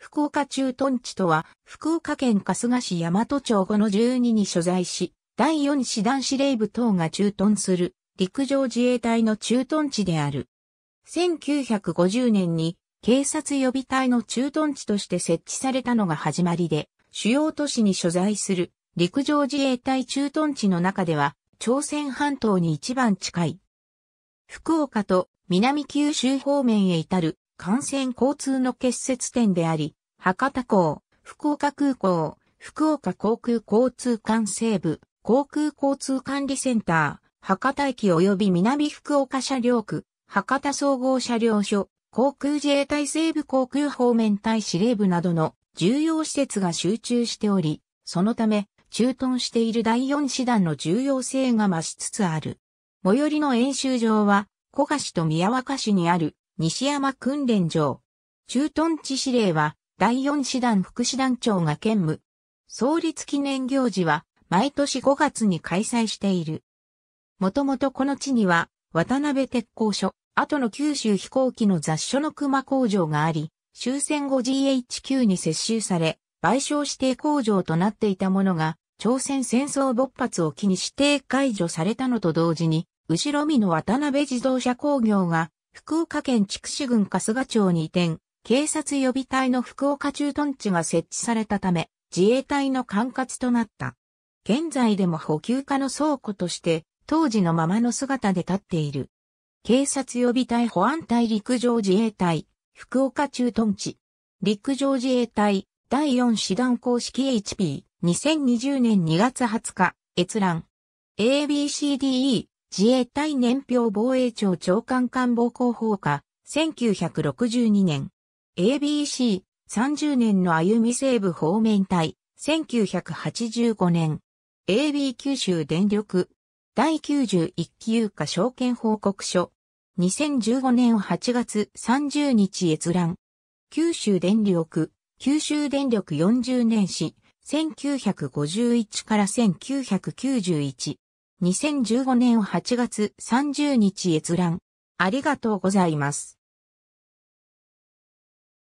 福岡駐屯地とは、福岡県春日市大和町5の12に所在し、第4師団司令部等が駐屯する陸上自衛隊の駐屯地である。1950年に警察予備隊の駐屯地として設置されたのが始まりで、主要都市に所在する陸上自衛隊駐屯地の中では、朝鮮半島に一番近い。福岡と南九州方面へ至る幹線交通の結節点であり、博多港、福岡空港、福岡航空交通管制部、航空交通管理センター、博多駅及び南福岡車両区、博多総合車両所、航空自衛隊西部航空方面隊司令部などの重要施設が集中しており、そのため、駐屯している第4師団の重要性が増しつつある。最寄りの演習場は、古賀市と宮若市にある西山訓練場。駐屯地指令は、第四師団副師団長が兼務。創立記念行事は毎年5月に開催している。もともとこの地には渡辺鉄工所、後の九州飛行機の雑所の熊工場があり、終戦後 GHQ に接収され、賠償指定工場となっていたものが、朝鮮戦争勃発を機に指定解除されたのと同時に、後ろ見の渡辺自動車工業が、福岡県筑紫郡春日町に移転、警察予備隊の福岡駐屯地が設置されたため、自衛隊の管轄となった。現在でも補給課の倉庫として、当時のままの姿で立っている。警察予備隊保安隊陸上自衛隊、福岡駐屯地。陸上自衛隊、第4師団公式 HP、2020年2月20日、閲覧。ABCDE、自衛隊年表防衛庁長官官房広報課、1962年。ABC、30年の歩み西部方面隊、1985年、AB 九州電力、第91級化証券報告書、2015年8月30日閲覧、九州電力、九州電力40年史、1951から1991、2015年8月30日閲覧、ありがとうございます。